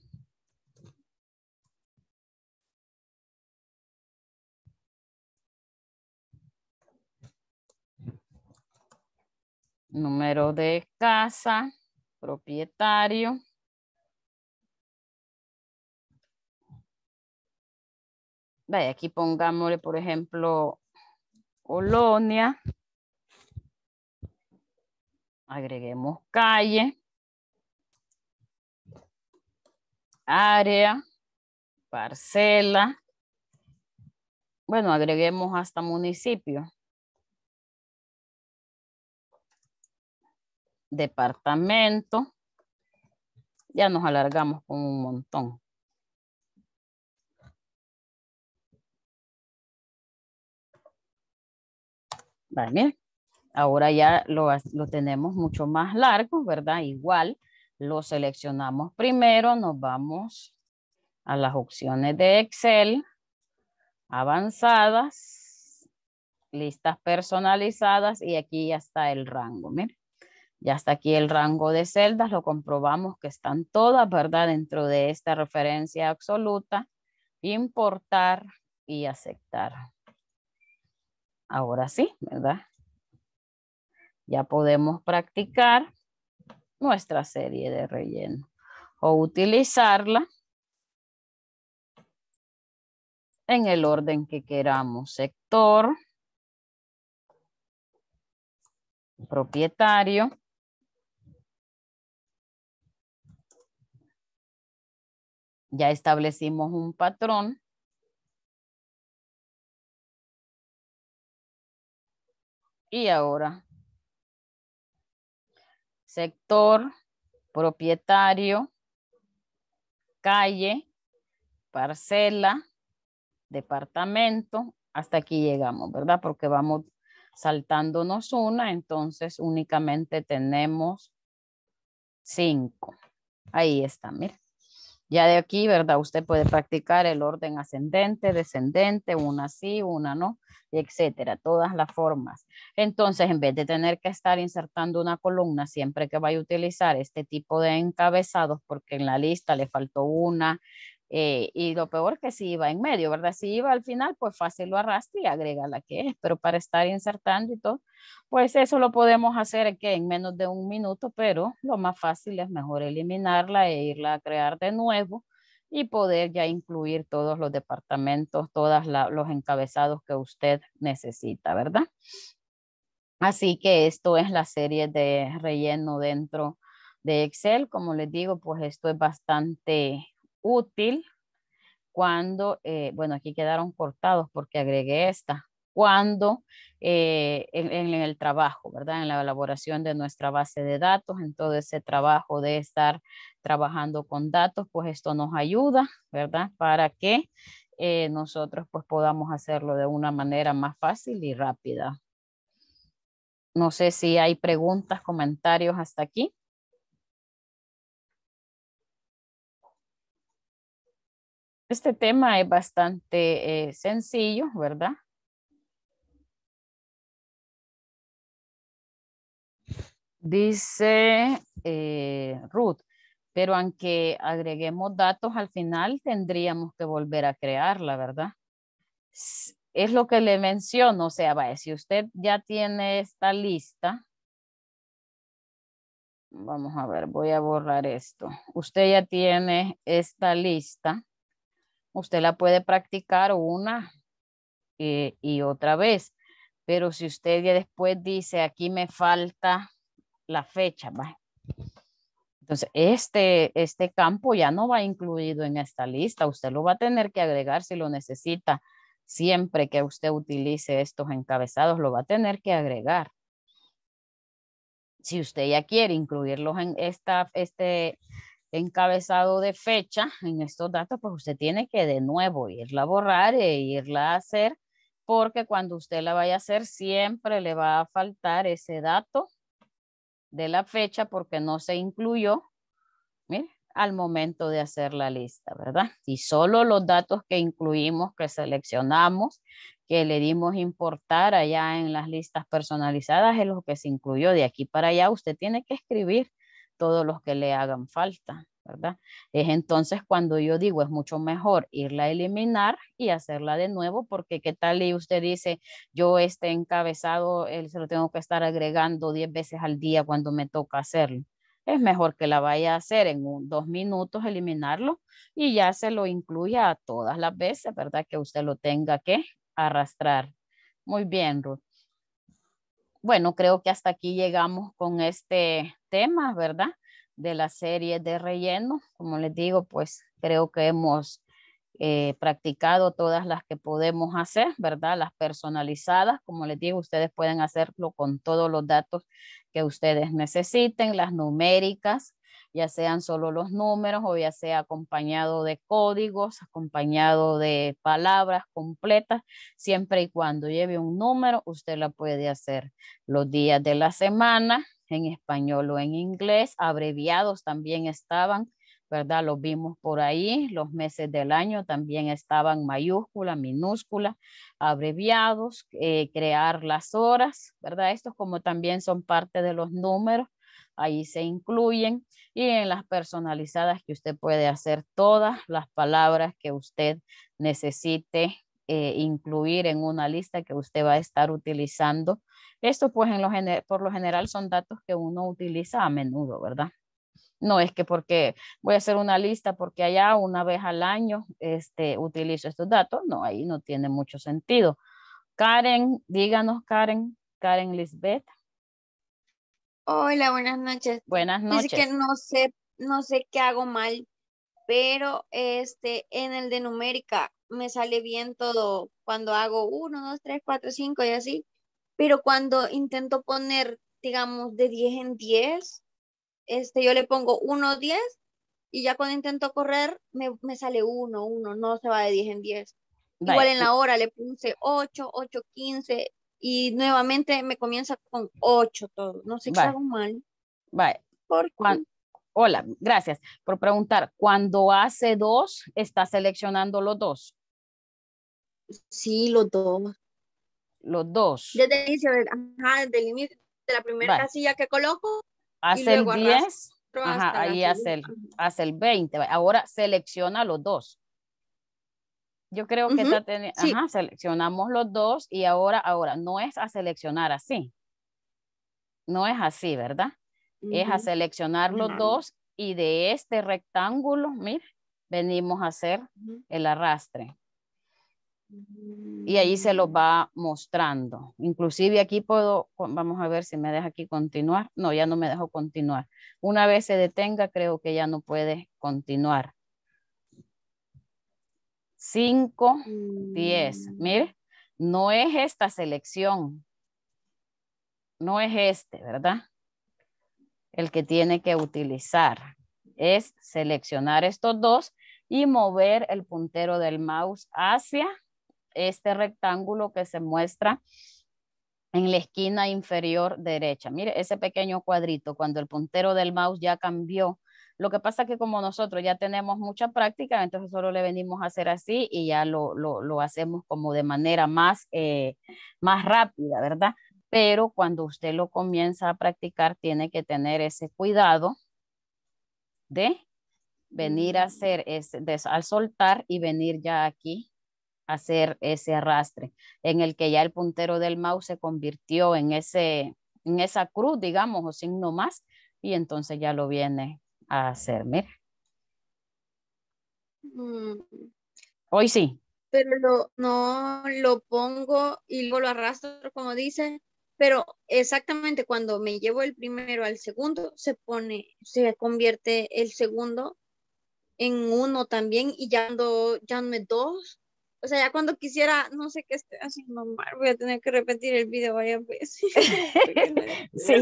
Número de casa, propietario. aquí pongámosle, por ejemplo, colonia. Agreguemos calle. Área. Parcela. Bueno, agreguemos hasta municipio. Departamento. Ya nos alargamos con un montón. Ahora ya lo, lo tenemos mucho más largo, ¿verdad? Igual lo seleccionamos primero, nos vamos a las opciones de Excel, avanzadas, listas personalizadas y aquí ya está el rango, miren. Ya está aquí el rango de celdas, lo comprobamos que están todas, ¿verdad? Dentro de esta referencia absoluta, importar y aceptar. Ahora sí, ¿verdad? Ya podemos practicar nuestra serie de relleno o utilizarla en el orden que queramos. Sector, propietario, ya establecimos un patrón Y ahora, sector, propietario, calle, parcela, departamento, hasta aquí llegamos, ¿verdad? Porque vamos saltándonos una, entonces únicamente tenemos cinco. Ahí está, mira. Ya de aquí, ¿verdad? Usted puede practicar el orden ascendente, descendente, una sí, una no, etcétera, todas las formas. Entonces, en vez de tener que estar insertando una columna siempre que vaya a utilizar este tipo de encabezados, porque en la lista le faltó una, eh, y lo peor que si iba en medio, ¿verdad? Si iba al final, pues fácil lo arrastra y agrega la que es, pero para estar insertando y todo, pues eso lo podemos hacer en menos de un minuto, pero lo más fácil es mejor eliminarla e irla a crear de nuevo y poder ya incluir todos los departamentos, todos los encabezados que usted necesita, ¿verdad? Así que esto es la serie de relleno dentro de Excel. Como les digo, pues esto es bastante útil cuando, eh, bueno, aquí quedaron cortados porque agregué esta, cuando eh, en, el trabajo, ¿verdad? En la elaboración de nuestra base de datos, en todo ese trabajo de estar trabajando con datos, pues esto nos ayuda, ¿verdad? Para que eh, nosotros pues podamos hacerlo de una manera más fácil y rápida. No sé si hay preguntas, comentarios hasta aquí. Este tema es bastante eh, sencillo, ¿verdad? Dice eh, Ruth, pero aunque agreguemos datos al final, tendríamos que volver a crearla, ¿verdad? Es lo que le menciono, o sea, si usted ya tiene esta lista, vamos a ver, voy a borrar esto. Usted ya tiene esta lista usted la puede practicar una eh, y otra vez. Pero si usted ya después dice, aquí me falta la fecha, ¿va? Entonces, este, este campo ya no va incluido en esta lista. Usted lo va a tener que agregar si lo necesita. Siempre que usted utilice estos encabezados, lo va a tener que agregar. Si usted ya quiere incluirlos en esta, este encabezado de fecha en estos datos, pues usted tiene que de nuevo irla a borrar e irla a hacer, porque cuando usted la vaya a hacer siempre le va a faltar ese dato de la fecha porque no se incluyó al momento de hacer la lista, ¿verdad? Y solo los datos que incluimos, que seleccionamos, que le dimos importar allá en las listas personalizadas es lo que se incluyó. De aquí para allá usted tiene que escribir todos los que le hagan falta, ¿verdad? Es entonces cuando yo digo es mucho mejor irla a eliminar y hacerla de nuevo, porque qué tal y usted dice, yo este encabezado él eh, se lo tengo que estar agregando 10 veces al día cuando me toca hacerlo. Es mejor que la vaya a hacer en un, dos minutos, eliminarlo y ya se lo incluya a todas las veces, ¿verdad? Que usted lo tenga que arrastrar. Muy bien, Ruth bueno, creo que hasta aquí llegamos con este ¿verdad? De la serie de relleno. Como les digo, pues creo que hemos eh, practicado todas las que podemos hacer, ¿verdad? Las personalizadas, como les digo, ustedes pueden hacerlo con todos los datos que ustedes necesiten, las numéricas, ya sean solo los números o ya sea acompañado de códigos, acompañado de palabras completas, siempre y cuando lleve un número, usted la puede hacer los días de la semana, en español o en inglés, abreviados también estaban, ¿verdad? Los vimos por ahí, los meses del año también estaban mayúscula, minúscula, abreviados, eh, crear las horas, ¿verdad? Estos como también son parte de los números, ahí se incluyen y en las personalizadas que usted puede hacer todas las palabras que usted necesite eh, incluir en una lista que usted va a estar utilizando esto pues por lo general son datos que uno utiliza a menudo, ¿verdad? No es que porque voy a hacer una lista porque allá una vez al año este, utilizo estos datos, no, ahí no tiene mucho sentido. Karen, díganos Karen, Karen Lisbeth. Hola, buenas noches. Buenas noches. Pues es que no sé, no sé qué hago mal, pero este, en el de numérica me sale bien todo cuando hago 1, 2, 3, 4, 5 y así pero cuando intento poner, digamos, de 10 en 10, este, yo le pongo 1, 10 y ya cuando intento correr me, me sale 1, 1, no se va de 10 en 10. Igual en la hora le puse 8, 8, 15 y nuevamente me comienza con 8 todo. No sé qué hago mal. Vale. hola, gracias por preguntar. Cuando hace 2, está seleccionando los dos. Sí, los dos los dos. Desde el inicio, ajá, de la primera casilla que coloco. Hace el 10, ahí hace el, 20. Ahora selecciona los dos. Yo creo que está teniendo... ajá, seleccionamos los dos y ahora, ahora, no es a seleccionar así. No es así, ¿verdad? Es a seleccionar los dos y de este rectángulo, mire, venimos a hacer el arrastre y ahí se los va mostrando. Inclusive aquí puedo, vamos a ver si me deja aquí continuar. No, ya no me dejo continuar. Una vez se detenga, creo que ya no puede continuar. 5, 10. Mm. Mire, no es esta selección. No es este, ¿verdad? El que tiene que utilizar. Es seleccionar estos dos y mover el puntero del mouse hacia este rectángulo que se muestra en la esquina inferior derecha. Mire, ese pequeño cuadrito, cuando el puntero del mouse ya cambió. Lo que pasa es que como nosotros ya tenemos mucha práctica, entonces solo le venimos a hacer así y ya lo, lo, hacemos como de manera más, eh, más rápida, ¿verdad? Pero cuando usted lo comienza a practicar, tiene que tener ese cuidado de venir a mm. hacer, ese al soltar y venir ya aquí hacer ese arrastre, en el que ya el puntero del mouse se convirtió en, ese, en esa cruz, digamos, o signo más, y entonces ya lo viene a hacer, mira. Mm. Hoy sí. Pero no lo pongo y luego lo arrastro, como dice, pero exactamente cuando me llevo el primero al segundo, se pone, se convierte el segundo en uno también y ya, ando, ya no dos, o sea, ya cuando quisiera, no sé qué esté haciendo mal, voy a tener que repetir el video varias veces. *laughs* sí,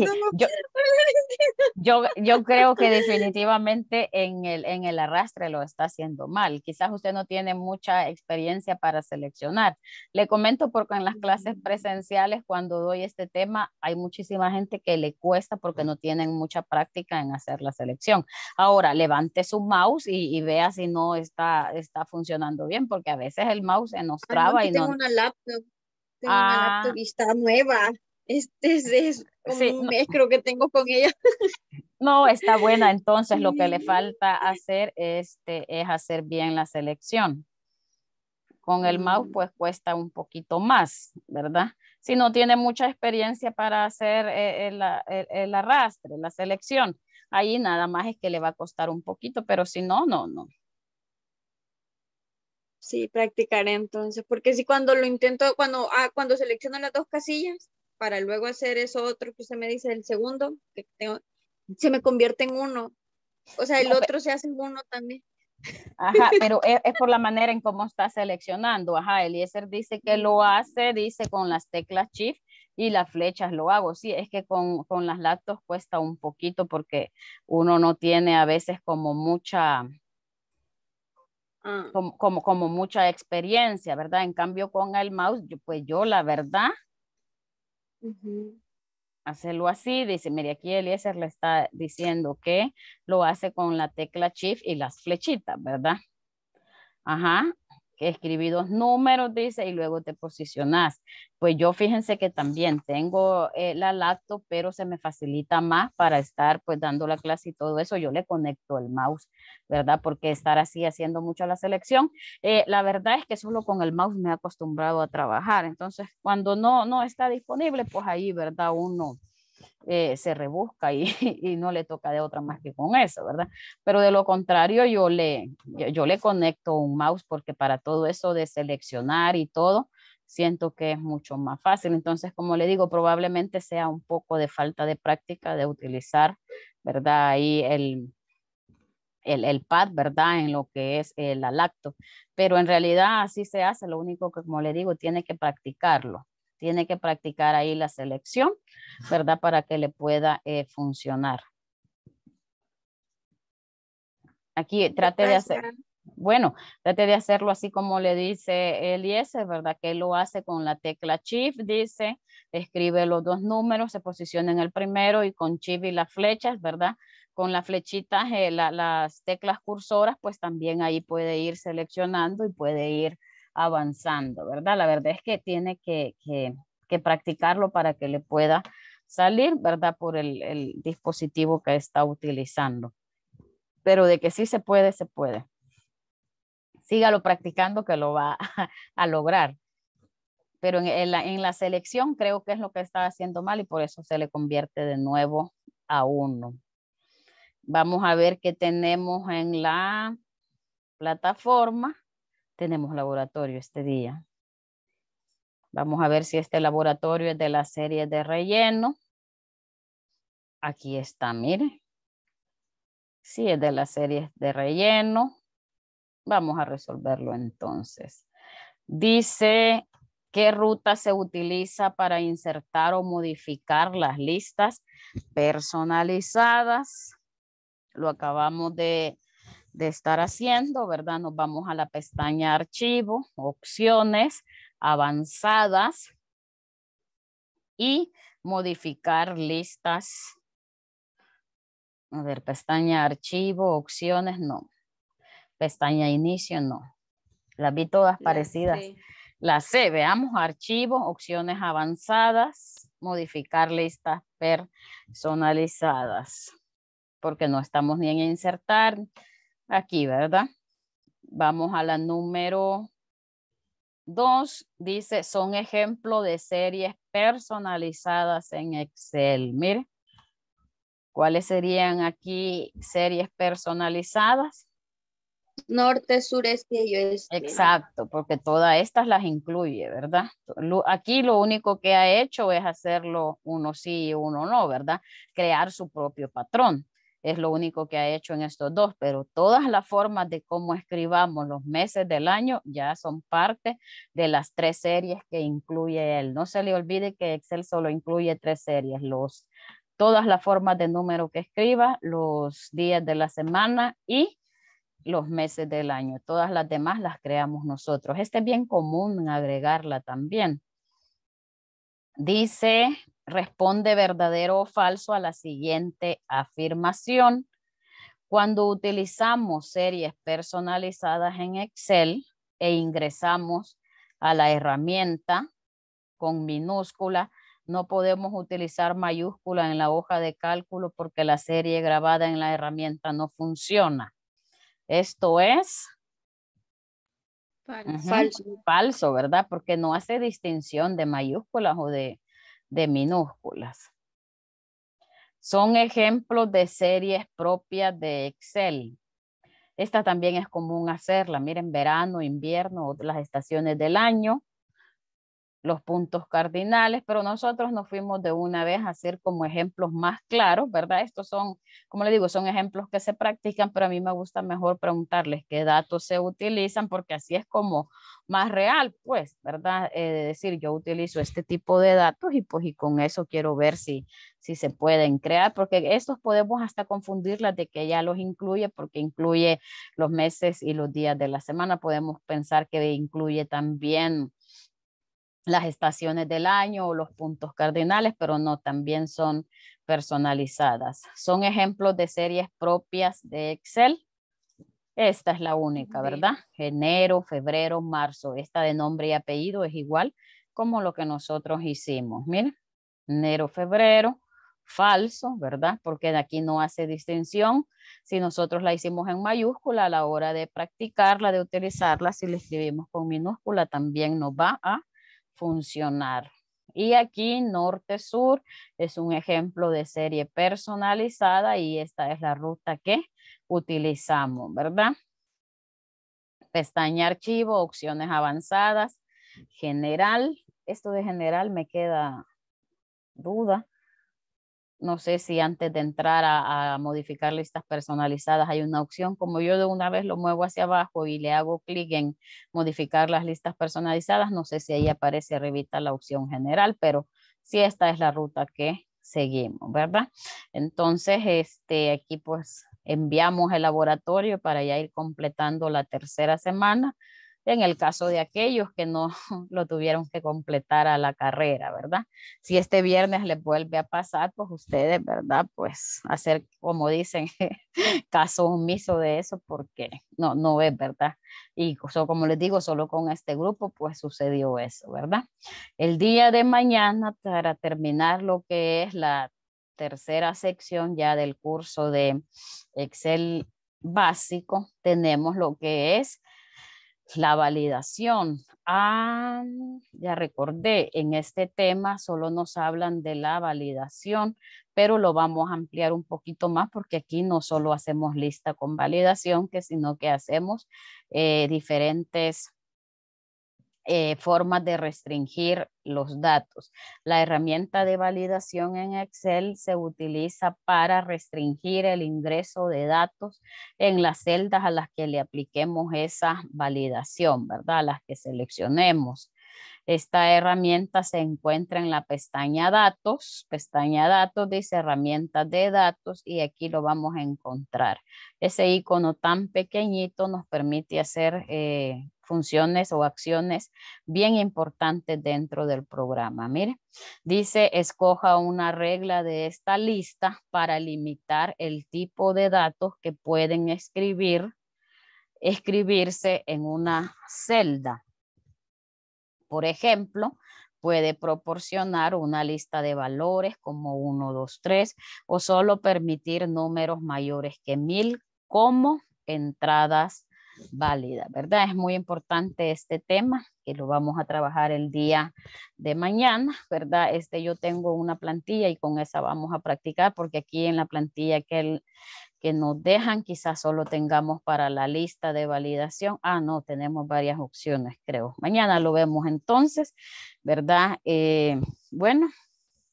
yo, yo, creo que definitivamente en el, en el arrastre lo está haciendo mal. Quizás usted no tiene mucha experiencia para seleccionar. Le comento porque en las clases presenciales, cuando doy este tema, hay muchísima gente que le cuesta porque no tienen mucha práctica en hacer la selección. Ahora, levante su mouse y, y vea si no está, está funcionando bien, porque a veces el mouse se nos traba ah, no, tengo una ah. laptop. una laptop está nueva. Este es, creo que tengo con ella. *laughs* No, está buena. Entonces lo que le falta hacer este, es hacer bien la selección. Con el mouse pues cuesta un poquito más, ¿verdad? Si no tiene mucha experiencia para hacer eh, eh, el arrastre, la selección, ahí nada más es que le va a costar un poquito, pero si no, no, no, Sí, practicaré entonces, porque si cuando lo intento, cuando, ah, cuando selecciono las dos casillas, para luego hacer eso otro que usted me dice, el segundo, que se me convierte en uno. O sea, el otro se hace en uno también. Ajá, *laughs* pero es, por la manera en cómo está seleccionando. Ajá, Eliezer dice que lo hace, dice con las teclas Shift y las flechas lo hago. Sí, es que con, con las laptops cuesta un poquito porque uno no tiene a veces como mucha, Ah. como, como, mucha experiencia, ¿verdad? En cambio, con el mouse, pues yo la verdad, hacerlo así, dice, mire, aquí Eliezer le está diciendo que lo hace con la tecla Shift y las flechitas, ¿verdad? Ajá, escribí números, dice, y luego te posicionas. Pues yo fíjense que también tengo eh, la laptop, pero se me facilita más para estar pues dando la clase y todo eso. Yo le conecto el mouse, ¿verdad? Porque estar así haciendo mucho la selección, eh, la verdad es que solo con el mouse me he acostumbrado a trabajar. Entonces, cuando no, no está disponible, pues ahí, ¿verdad? Uno eh, se rebusca *laughs* y, no le toca de otra más que con eso, ¿verdad? Pero de lo contrario, yo le, yo le conecto un mouse porque para todo eso de seleccionar y todo, siento que es mucho más fácil. Entonces, como le digo, probablemente sea un poco de falta de práctica de utilizar, ¿verdad? Ahí el, pad, ¿verdad? En lo que es el eh, la lacto. Pero en realidad así se hace, lo único que, como le digo, tiene que practicarlo tiene que practicar ahí la selección, ¿verdad? Para que le pueda eh, funcionar. Aquí trate de hacer, bueno, trate de hacerlo así como le dice Eliezer, ¿verdad? Que lo hace con la tecla Shift, dice, escribe los dos números, se posiciona en el primero y con Shift y las flechas, ¿verdad? Con las flechitas, eh, las teclas cursoras, pues también ahí puede ir seleccionando y puede ir avanzando, ¿verdad? La verdad es que tiene que, practicarlo para que le pueda salir, ¿verdad? Por el, dispositivo que está utilizando. Pero de que sí se puede, se puede. Sígalo practicando que lo va *laughs* a, lograr. Pero en, la, en la selección creo que es lo que está haciendo mal y por eso se le convierte de nuevo a uno. Vamos a ver qué tenemos en la plataforma tenemos laboratorio este día. Vamos a ver si este laboratorio es de la serie de relleno. Aquí está, mire. Si es de la serie de relleno, vamos a resolverlo entonces. Dice, ¿qué ruta se utiliza para insertar o modificar las listas personalizadas? Lo acabamos de de estar haciendo, ¿verdad? Nos vamos a la pestaña archivo, opciones, avanzadas y modificar listas. A ver, pestaña archivo, opciones, no. Pestaña inicio, no. Las vi todas parecidas. Las La C, veamos, archivo, opciones avanzadas, modificar listas personalizadas, porque no estamos ni en insertar, Aquí, ¿verdad? Vamos a la número dos. Dice, son ejemplos de series personalizadas en Excel. Mire, ¿cuáles serían aquí series personalizadas? norte, sureste y oeste. Exacto, porque todas estas las incluye, ¿verdad? Aquí lo único que ha hecho es hacerlo uno sí y uno no, ¿verdad? Crear su propio patrón es lo único que ha hecho en estos dos, pero todas las formas de cómo escribamos los meses del año ya son parte de las tres series que incluye él. No se le olvide que Excel solo incluye tres series, los, todas las formas de número que escriba, los días de la semana y los meses del año. Todas las demás las creamos nosotros. Este es bien común agregarla también. Dice responde verdadero o falso a la siguiente afirmación. Cuando utilizamos series personalizadas en Excel e ingresamos a la herramienta con minúscula, no podemos utilizar mayúscula en la hoja de cálculo porque la serie grabada en la herramienta no funciona. Esto es falso. falso. ¿verdad? Porque no hace distinción de mayúsculas o de, de minúsculas. Son ejemplos de series propias de Excel. Esta también es común hacerla. Miren, verano, invierno, las estaciones del año los puntos cardinales, pero nosotros nos fuimos de una vez a hacer como ejemplos más claros, ¿verdad? Estos son, como le digo, son ejemplos que se practican, pero a mí me gusta mejor preguntarles qué datos se utilizan, porque así es como más real, pues, ¿verdad? Eh, decir, yo utilizo este tipo de datos y pues y con eso quiero ver si, si se pueden crear, porque estos podemos hasta confundirlas de que ya los incluye, porque incluye los meses y los días de la semana, podemos pensar que incluye también las estaciones del año o los puntos cardinales, pero no, también son personalizadas. Son ejemplos de series propias de Excel. Esta es la única, ¿verdad? Enero, febrero, marzo. Esta de nombre y apellido es igual como lo que nosotros hicimos. Miren, enero, febrero, falso, ¿verdad? Porque de aquí no hace distinción. Si nosotros la hicimos en mayúscula a la hora de practicarla, de utilizarla, si la escribimos con minúscula, también nos va a funcionar. Y aquí norte-sur es un ejemplo de serie personalizada y esta es la ruta que utilizamos, ¿verdad? Pestaña archivo, opciones avanzadas, general. Esto de general me queda duda no sé si antes de entrar a, modificar listas personalizadas hay una opción, como yo de una vez lo muevo hacia abajo y le hago clic en modificar las listas personalizadas, no sé si ahí aparece arribita la opción general, pero sí esta es la ruta que seguimos, ¿verdad? Entonces, este, aquí pues enviamos el laboratorio para ya ir completando la tercera semana en el caso de aquellos que no *laughs* lo tuvieron que completar a la carrera, ¿verdad? Si este viernes les vuelve a pasar, pues ustedes, ¿verdad? Pues hacer, como dicen, *laughs* caso omiso de eso, porque no, no es verdad. Y como les digo, solo con este grupo, pues sucedió eso, ¿verdad? El día de mañana, para terminar lo que es la tercera sección ya del curso de Excel básico, tenemos lo que es la validación. Ah, ya recordé, en este tema solo nos hablan de la validación, pero lo vamos a ampliar un poquito más porque aquí no solo hacemos lista con validación, que, sino que hacemos eh, diferentes eh, formas de restringir los datos. La herramienta de validación en Excel se utiliza para restringir el ingreso de datos en las celdas a las que le apliquemos esa validación, ¿verdad? Las que seleccionemos. Esta herramienta se encuentra en la pestaña datos, pestaña datos dice herramientas de datos y aquí lo vamos a encontrar. Ese icono tan pequeñito nos permite hacer eh, funciones o acciones bien importantes dentro del programa. Mire, dice, escoja una regla de esta lista para limitar el tipo de datos que pueden escribir, escribirse en una celda. Por ejemplo, puede proporcionar una lista de valores como 1, 2, 3 o solo permitir números mayores que 1000 como entradas válida, ¿verdad? Es muy importante este tema que lo vamos a trabajar el día de mañana, ¿verdad? Este, yo tengo una plantilla y con esa vamos a practicar porque aquí en la plantilla que, que nos dejan quizás solo tengamos para la lista de validación. Ah, no, tenemos varias opciones, creo. Mañana lo vemos entonces, ¿verdad? Eh, bueno,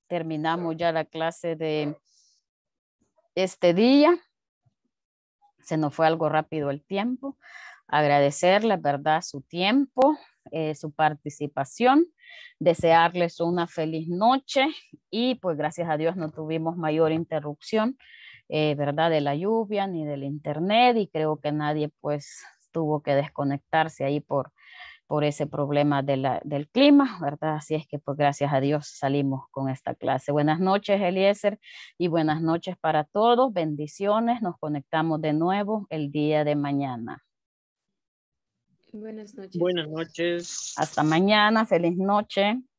terminamos ya la clase de este día. Se nos fue algo rápido el tiempo. Agradecerles, ¿verdad?, su tiempo, eh, su participación, desearles una feliz noche y pues gracias a Dios no tuvimos mayor interrupción, eh, ¿verdad?, de la lluvia ni del internet y creo que nadie pues tuvo que desconectarse ahí por por ese problema del clima, ¿verdad? Así es que pues gracias a Dios salimos con esta clase. Buenas noches, Eliezer, y buenas noches para todos. Bendiciones, nos conectamos de nuevo el día de mañana. Buenas noches. Buenas noches. Hasta mañana, feliz noche.